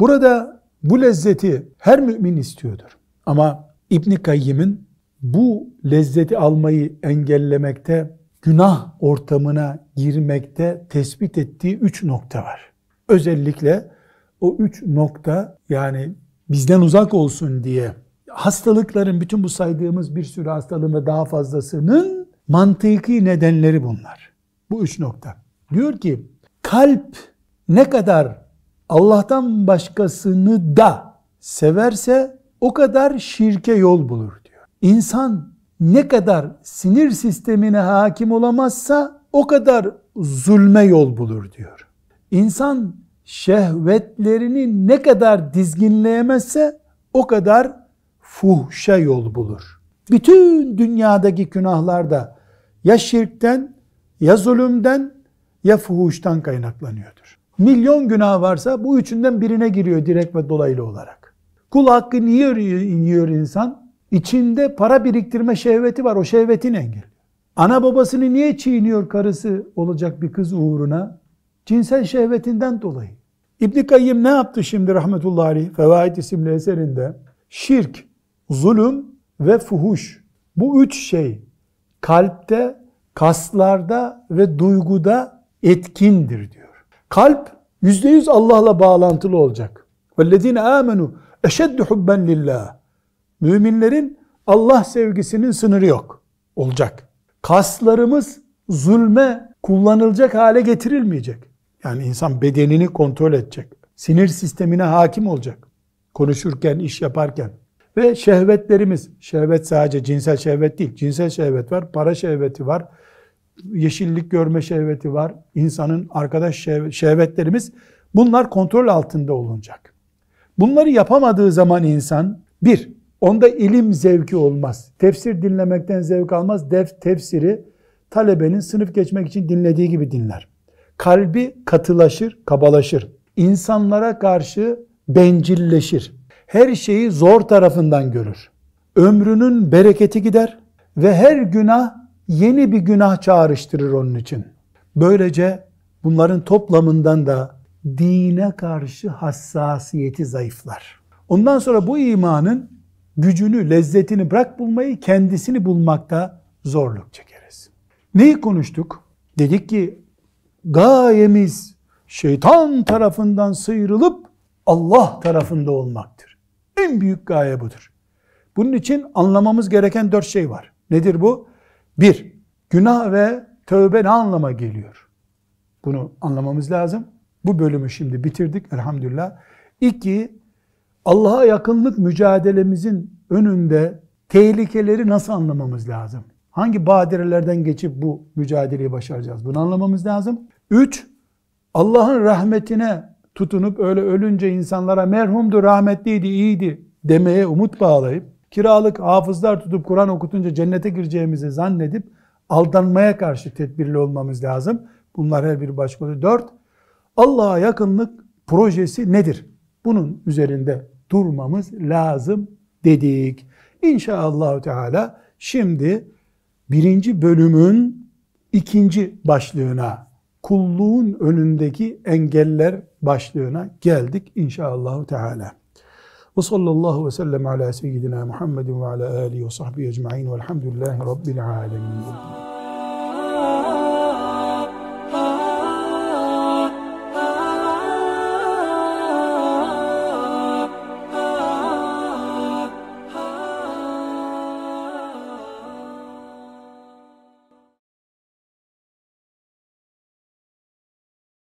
Burada bu lezzeti her mümin istiyordur. Ama İbn Kayyim'in bu lezzeti almayı engellemekte günah ortamına girmekte tespit ettiği üç nokta var. Özellikle o üç nokta yani bizden uzak olsun diye hastalıkların bütün bu saydığımız bir sürü hastalığın ve daha fazlasının mantıki nedenleri bunlar. Bu üç nokta. Diyor ki kalp ne kadar Allah'tan başkasını da severse o kadar şirke yol bulur diyor. İnsan ne kadar sinir sistemine hakim olamazsa o kadar zulme yol bulur diyor. İnsan şehvetlerini ne kadar dizginleyemezse o kadar fuhşa yol bulur. Bütün dünyadaki günahlar da ya şirkten, ya zulümden, ya fuhuştan kaynaklanıyordur milyon günah varsa bu üçünden birine giriyor direkt ve dolaylı olarak. Kul hakkı niye iniyor insan? İçinde para biriktirme şehveti var. O şehvetin engel. Ana babasını niye çiğniyor karısı olacak bir kız uğruna? Cinsel şehvetinden dolayı. İbn Kayyim ne yaptı şimdi rahmetullahi aleyh? Fevaid isimli eserinde şirk, zulüm ve fuhuş. Bu üç şey kalpte, kaslarda ve duyguda etkindir diyor. Kalp yüzde yüz Allah'la bağlantılı olacak. وَالَّذ۪ينَ آمَنُوا اَشَدُّ حُبَّنْ لِلّٰهِ Müminlerin Allah sevgisinin sınırı yok. Olacak. Kaslarımız zulme kullanılacak hale getirilmeyecek. Yani insan bedenini kontrol edecek. Sinir sistemine hakim olacak. Konuşurken, iş yaparken. Ve şehvetlerimiz, şehvet sadece cinsel şehvet değil. Cinsel şehvet var, para şehveti var, yeşillik görme şehveti var. İnsanın arkadaş şehv şehvetlerimiz bunlar kontrol altında olunacak. Bunları yapamadığı zaman insan bir, onda ilim zevki olmaz. Tefsir dinlemekten zevk almaz. Def, tefsiri talebenin sınıf geçmek için dinlediği gibi dinler. Kalbi katılaşır, kabalaşır. İnsanlara karşı bencilleşir. Her şeyi zor tarafından görür. Ömrünün bereketi gider ve her günah yeni bir günah çağrıştırır onun için. Böylece bunların toplamından da dine karşı hassasiyeti zayıflar. Ondan sonra bu imanın gücünü, lezzetini bırak bulmayı kendisini bulmakta zorluk çekeriz. Neyi konuştuk? Dedik ki gayemiz şeytan tarafından sıyrılıp Allah tarafında olmaktır. En büyük gaye budur. Bunun için anlamamız gereken dört şey var. Nedir bu? Bir, günah ve tövbe ne anlama geliyor? Bunu anlamamız lazım. Bu bölümü şimdi bitirdik elhamdülillah. İki, Allah'a yakınlık mücadelemizin önünde tehlikeleri nasıl anlamamız lazım? Hangi badirelerden geçip bu mücadeleyi başaracağız? Bunu anlamamız lazım. Üç, Allah'ın rahmetine tutunup öyle ölünce insanlara merhumdu, rahmetliydi, iyiydi demeye umut bağlayıp kiralık hafızlar tutup Kur'an okutunca cennete gireceğimizi zannedip aldanmaya karşı tedbirli olmamız lazım. Bunlar her bir başka. Dört, Allah'a yakınlık projesi nedir? Bunun üzerinde durmamız lazım dedik. İnşallah Teala şimdi birinci bölümün ikinci başlığına kulluğun önündeki engeller başlığına geldik inşallah Teala. وصلى الله وسلم على سيدنا محمد وعلى آله وصحبه أجمعين والحمد لله رب العالمين